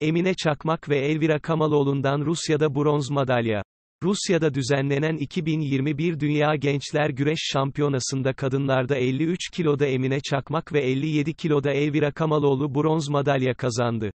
Emine Çakmak ve Elvira Kamaloğlu'ndan Rusya'da bronz madalya. Rusya'da düzenlenen 2021 Dünya Gençler Güreş Şampiyonası'nda kadınlarda 53 kiloda Emine Çakmak ve 57 kiloda Elvira Kamaloğlu bronz madalya kazandı.